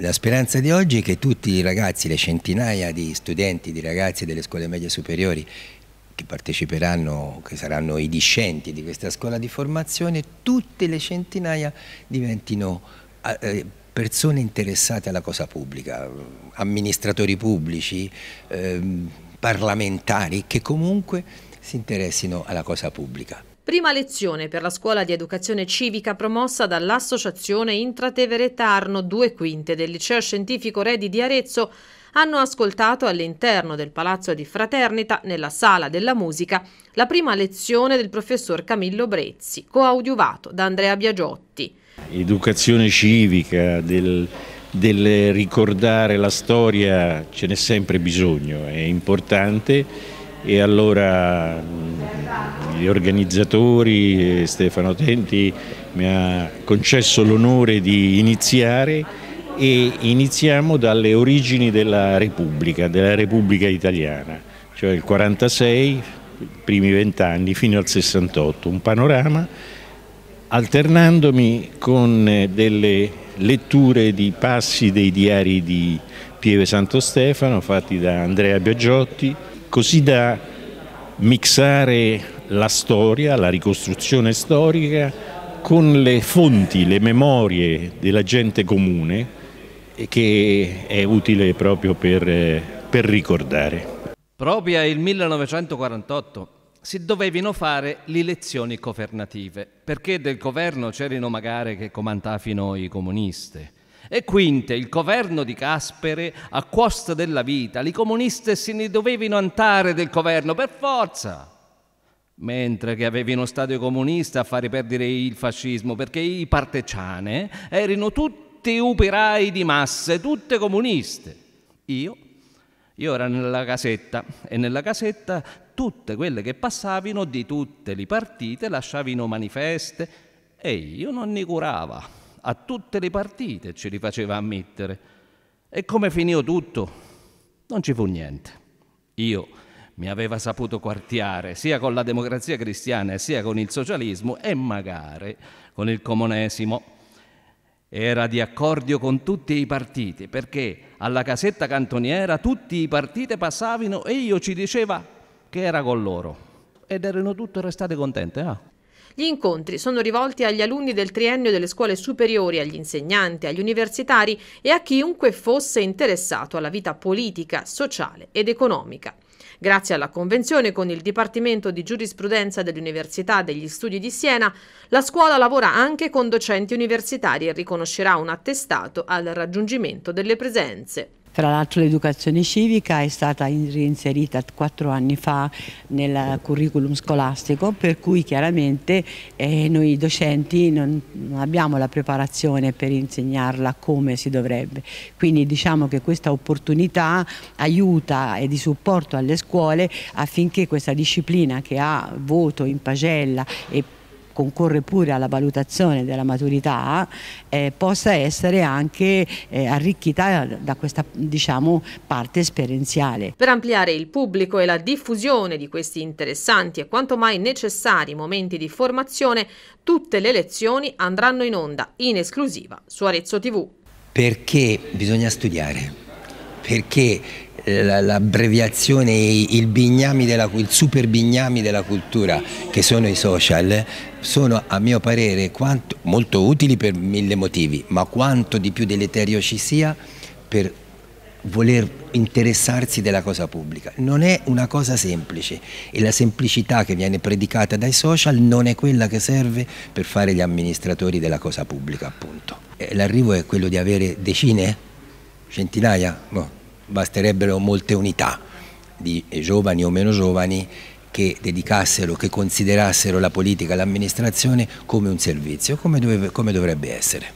La speranza di oggi è che tutti i ragazzi, le centinaia di studenti, di ragazzi delle scuole medie superiori che parteciperanno, che saranno i discenti di questa scuola di formazione, tutte le centinaia diventino eh, eh, persone interessate alla cosa pubblica, amministratori pubblici, ehm, parlamentari che comunque si interessino alla cosa pubblica. Prima lezione per la scuola di educazione civica promossa dall'associazione Intratevere Tarno, due quinte del liceo scientifico Redi di Arezzo, hanno ascoltato all'interno del Palazzo di Fraternita, nella Sala della Musica, la prima lezione del professor Camillo Brezzi, coadiuvato da Andrea Biagiotti. Educazione civica, del, del ricordare la storia, ce n'è sempre bisogno, è importante e allora gli organizzatori, eh, Stefano Tenti mi ha concesso l'onore di iniziare e iniziamo dalle origini della Repubblica, della Repubblica Italiana, cioè il 46, i primi vent'anni fino al 68, un panorama alternandomi con eh, delle letture di passi dei diari di Pieve Santo Stefano fatti da Andrea Biagiotti, così da mixare la storia, la ricostruzione storica con le fonti, le memorie della gente comune che è utile proprio per, per ricordare. Proprio il 1948 si dovevano fare le elezioni governative perché del governo c'erano magari che comandavano i comunisti e quindi il governo di Caspere, a costa della vita, i comunisti se ne dovevano andare del governo per forza. Mentre che avevano stato i comunisti a fare perdere il fascismo, perché i partigiani erano tutti operai di masse, tutte comuniste. Io, io ero nella casetta e nella casetta tutte quelle che passavano di tutte le partite lasciavano manifeste e io non ne curavo a tutte le partite ce li faceva ammettere. E come finì tutto? Non ci fu niente. Io mi aveva saputo quartiare sia con la democrazia cristiana sia con il socialismo e magari con il comunesimo. Era di accordo con tutti i partiti perché alla casetta cantoniera tutti i partiti passavano e io ci diceva che era con loro. Ed erano tutti restati contenti. Ah. Gli incontri sono rivolti agli alunni del triennio delle scuole superiori, agli insegnanti, agli universitari e a chiunque fosse interessato alla vita politica, sociale ed economica. Grazie alla convenzione con il Dipartimento di Giurisprudenza dell'Università degli Studi di Siena, la scuola lavora anche con docenti universitari e riconoscerà un attestato al raggiungimento delle presenze. Fra l'altro l'educazione civica è stata reinserita quattro anni fa nel curriculum scolastico per cui chiaramente eh, noi docenti non, non abbiamo la preparazione per insegnarla come si dovrebbe. Quindi diciamo che questa opportunità aiuta e di supporto alle scuole affinché questa disciplina che ha voto in pagella e concorre pure alla valutazione della maturità, eh, possa essere anche eh, arricchita da questa diciamo, parte esperienziale. Per ampliare il pubblico e la diffusione di questi interessanti e quanto mai necessari momenti di formazione, tutte le lezioni andranno in onda in esclusiva su Arezzo TV. Perché bisogna studiare? Perché eh, l'abbreviazione, il, il super bignami della cultura che sono i social sono a mio parere quanto, molto utili per mille motivi, ma quanto di più deleterio ci sia per voler interessarsi della cosa pubblica. Non è una cosa semplice e la semplicità che viene predicata dai social non è quella che serve per fare gli amministratori della cosa pubblica, appunto. Eh, l'arrivo è quello di avere decine, centinaia, no, boh, basterebbero molte unità di giovani o meno giovani che dedicassero, che considerassero la politica e l'amministrazione come un servizio, come, dove, come dovrebbe essere.